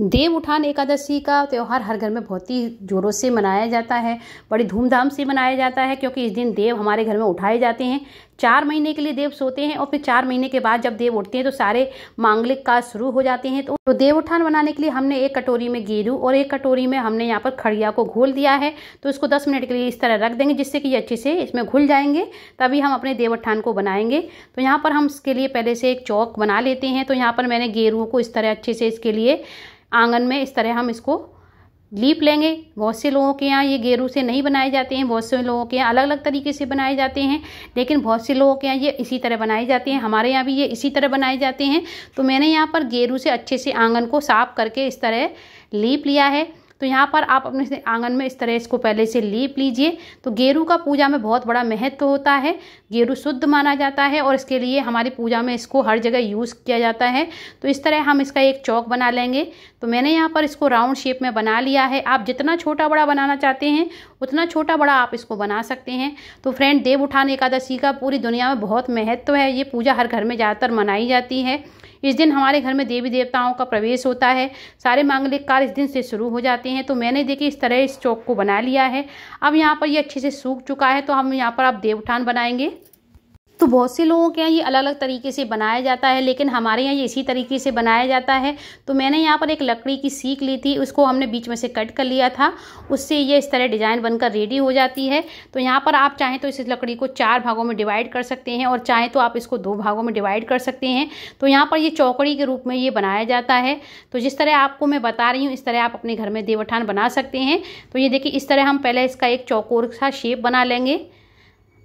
देव उठान एकादशी का त्यौहार हर घर में बहुत ही जोरों से मनाया जाता है बड़ी धूमधाम से मनाया जाता है क्योंकि इस दिन देव हमारे घर में उठाए जाते हैं चार महीने के लिए देव सोते हैं और फिर चार महीने के बाद जब देव उठते हैं तो सारे मांगलिक कार्य शुरू हो जाते हैं तो देव उठान बनाने के लिए हमने एक कटोरी में गेरू और एक कटोरी में हमने यहाँ पर खड़िया को घोल दिया है तो इसको दस मिनट के लिए इस तरह रख देंगे जिससे कि ये अच्छे से इसमें घुल जाएंगे तभी हम अपने देव उठान को बनाएंगे तो यहाँ पर हम इसके लिए पहले से एक चौक बना लेते हैं तो यहाँ पर मैंने गेरुओं को इस तरह अच्छे से इसके लिए आंगन में इस तरह हम इसको लीप लेंगे बहुत से लोगों के यहाँ ये गेरू से नहीं बनाए जाते हैं बहुत से लोगों के यहाँ अलग अलग तरीके से बनाए जाते हैं लेकिन बहुत से लोगों के यहाँ ये इसी तरह बनाए जाते हैं हमारे यहाँ भी ये इसी तरह बनाए जाते हैं तो मैंने यहाँ पर गेरू से अच्छे से आंगन को साफ करके इस तरह लीप लिया है तो यहाँ पर आप अपने आंगन में इस तरह इसको पहले से लीप लीजिए तो गेरू का पूजा में बहुत बड़ा महत्व होता है गेरू शुद्ध माना जाता है और इसके लिए हमारी पूजा में इसको हर जगह यूज़ किया जाता है तो इस तरह हम इसका एक चौक बना लेंगे तो मैंने यहाँ पर इसको राउंड शेप में बना लिया है आप जितना छोटा बड़ा बनाना चाहते हैं उतना छोटा बड़ा आप इसको बना सकते हैं तो फ्रेंड देव उठान एकादशी का पूरी दुनिया में बहुत महत्व है ये पूजा हर घर में ज़्यादातर मनाई जाती है इस दिन हमारे घर में देवी देवताओं का प्रवेश होता है सारे मांगलिक कार्य इस दिन से शुरू हो जाते हैं तो मैंने देखिए इस तरह इस चौक को बना लिया है अब यहाँ पर ये अच्छे से सूख चुका है तो हम यहाँ पर आप देवठान बनाएंगे तो बहुत से लोगों के यहाँ ये अलग अलग तरीके से बनाया जाता है लेकिन हमारे यहाँ ये इसी तरीके से बनाया जाता है तो मैंने यहाँ पर एक लकड़ी की सीख ली थी उसको हमने बीच में से कट कर लिया था उससे ये इस तरह डिज़ाइन बनकर रेडी हो जाती है तो यहाँ पर आप चाहें तो इस लकड़ी को चार भागों में डिवाइड कर सकते हैं और चाहें तो आप इसको दो भागों में डिवाइड कर सकते हैं तो यहाँ पर ये चौकड़ी के रूप में ये बनाया जाता है तो जिस तरह आपको मैं बता रही हूँ इस तरह आप अपने घर में देवठान बना सकते हैं तो ये देखिए इस तरह हम पहले इसका एक चौकोर सा शेप बना लेंगे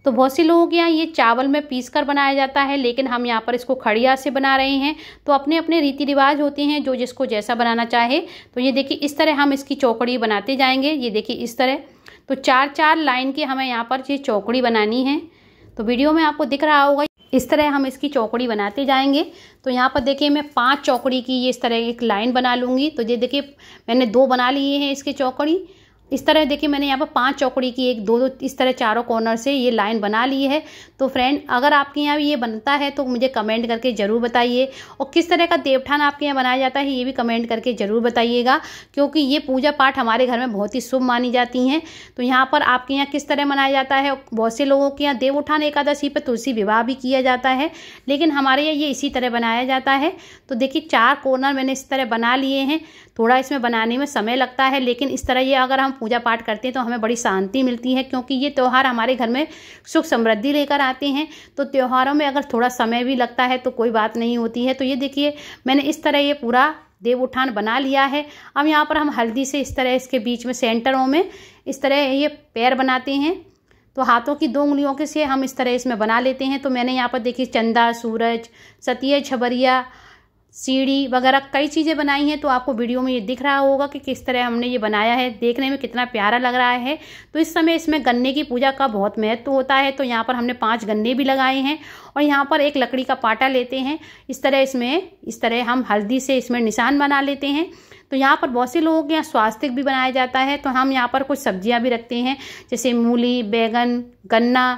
तो बहुत से लोगों के यहाँ ये चावल में पीस कर बनाया जाता है लेकिन हम यहाँ पर इसको खड़िया से बना रहे हैं तो अपने अपने रीति रिवाज होते हैं जो जिसको जैसा बनाना चाहे तो ये देखिए इस तरह हम इसकी चौकड़ी बनाते जाएंगे ये देखिए इस तरह तो चार चार लाइन की हमें यहाँ पर ये चौकड़ी बनानी है तो वीडियो में आपको दिख रहा होगा इस तरह हम इसकी चौकड़ी बनाते जाएंगे तो यहाँ पर देखिए मैं पांच चौकड़ी की ये इस तरह एक लाइन बना लूँगी तो ये देखिए मैंने दो बना लिए हैं इसकी चौकड़ी इस तरह देखिए मैंने यहाँ पर पांच चौकड़ी की एक दो दो इस तरह चारों कॉर्नर से ये लाइन बना ली है तो फ्रेंड अगर आपके यहाँ ये बनता है तो मुझे कमेंट करके ज़रूर बताइए और किस तरह का देवठान आपके यहाँ बनाया जाता है ये भी कमेंट करके ज़रूर बताइएगा क्योंकि ये पूजा पाठ हमारे घर में बहुत ही शुभ मानी जाती हैं तो यहाँ पर आपके यहाँ किस तरह मनाया जाता है बहुत से लोगों के यहाँ देव उठान एकादशी पर तुलसी विवाह भी किया जाता है लेकिन हमारे यहाँ ये इसी तरह बनाया जाता है तो देखिए चार कॉर्नर मैंने इस तरह बना लिए हैं थोड़ा इसमें बनाने में समय लगता है लेकिन इस तरह ये अगर हम पूजा पाठ करते हैं तो हमें बड़ी शांति मिलती है क्योंकि ये त्यौहार हमारे घर में सुख समृद्धि लेकर आते हैं तो त्यौहारों में अगर थोड़ा समय भी लगता है तो कोई बात नहीं होती है तो ये देखिए मैंने इस तरह ये पूरा देव उठान बना लिया है अब यहाँ पर हम हल्दी से इस तरह इसके बीच में सेंटरों में इस तरह ये पैर बनाते हैं तो हाथों की दो उंगलियों के से हम इस तरह इसमें बना लेते हैं तो मैंने यहाँ पर देखिए चंदा सूरज सतिय छबरिया सीढ़ी वगैरह कई चीज़ें बनाई हैं तो आपको वीडियो में ये दिख रहा होगा कि किस तरह हमने ये बनाया है देखने में कितना प्यारा लग रहा है तो इस समय इसमें गन्ने की पूजा का बहुत महत्व होता है तो यहाँ पर हमने पांच गन्ने भी लगाए हैं और यहाँ पर एक लकड़ी का पाटा लेते हैं इस तरह इसमें इस तरह हम हल्दी से इसमें निशान बना लेते हैं तो यहाँ पर बहुत से लोगों के यहाँ स्वास्तिक भी बनाया जाता है तो हम यहाँ पर कुछ सब्जियाँ भी रखते हैं जैसे मूली बैगन गन्ना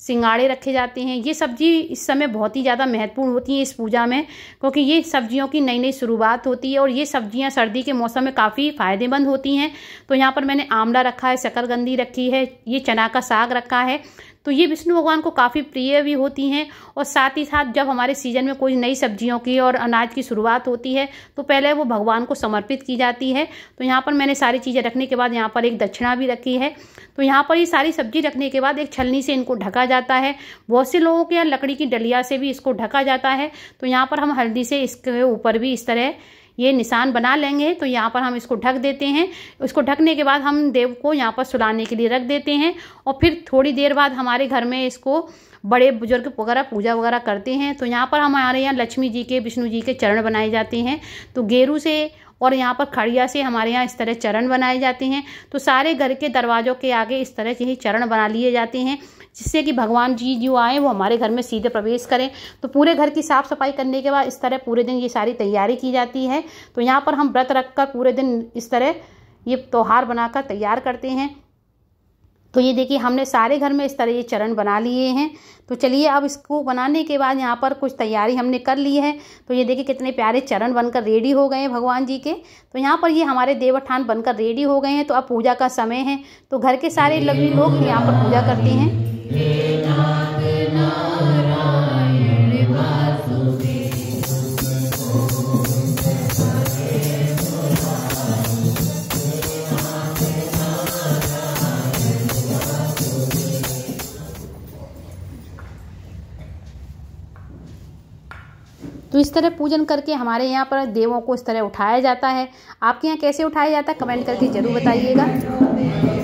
सिंगाड़े रखे जाते हैं ये सब्जी इस समय बहुत ही ज़्यादा महत्वपूर्ण होती है इस पूजा में क्योंकि ये सब्जियों की नई नई शुरुआत होती है और ये सब्जियां सर्दी के मौसम में काफ़ी फ़ायदेमंद होती हैं तो यहाँ पर मैंने आंवला रखा है शकरगंदी रखी है ये चना का साग रखा है तो ये विष्णु भगवान को काफ़ी प्रिय भी होती हैं और साथ ही साथ जब हमारे सीजन में कोई नई सब्जियों की और अनाज की शुरुआत होती है तो पहले वो भगवान को समर्पित की जाती है तो यहाँ पर मैंने सारी चीज़ें रखने के बाद यहाँ पर एक दक्षिणा भी रखी है तो यहाँ पर ये सारी सब्जी रखने के बाद एक छलनी से इनको ढका जाता है बहुत से लोगों के यहाँ लकड़ी की डलिया से भी इसको ढका जाता है तो यहाँ पर हम हल्दी से इसके ऊपर भी इस तरह ये निशान बना लेंगे तो यहाँ पर हम इसको ढक देते हैं इसको ढकने के बाद हम देव को यहाँ पर सुलाने के लिए रख देते हैं और फिर थोड़ी देर बाद हमारे घर में इसको बड़े बुजुर्ग वगैरह पूजा वगैरह करते हैं तो यहाँ पर हमारे यहाँ लक्ष्मी जी के विष्णु जी के चरण बनाए जाते हैं तो गेरू से और यहाँ पर खड़िया से हमारे यहाँ इस तरह चरण बनाए जाते हैं तो सारे घर के दरवाज़ों के आगे इस तरह यही ही चरण बना लिए जाते हैं जिससे कि भगवान जी जो आए वो हमारे घर में सीधे प्रवेश करें तो पूरे घर की साफ़ सफाई करने के बाद इस तरह पूरे दिन ये सारी तैयारी की जाती है तो यहाँ पर हम व्रत रख कर पूरे दिन इस तरह ये त्यौहार बनाकर तैयार करते हैं तो ये देखिए हमने सारे घर में इस तरह ये चरण बना लिए हैं तो चलिए अब इसको बनाने के बाद यहाँ पर कुछ तैयारी हमने कर ली है तो ये देखिए कितने प्यारे चरण बनकर रेडी हो गए हैं भगवान जी के तो यहाँ पर ये हमारे देवठान बनकर रेडी हो गए हैं तो अब पूजा का समय है तो घर के सारे लगे लोग यहाँ पर पूजा करते हैं तो इस तरह पूजन करके हमारे यहाँ पर देवों को इस तरह उठाया जाता है आपके यहाँ कैसे उठाया जाता है कमेंट करके ज़रूर बताइएगा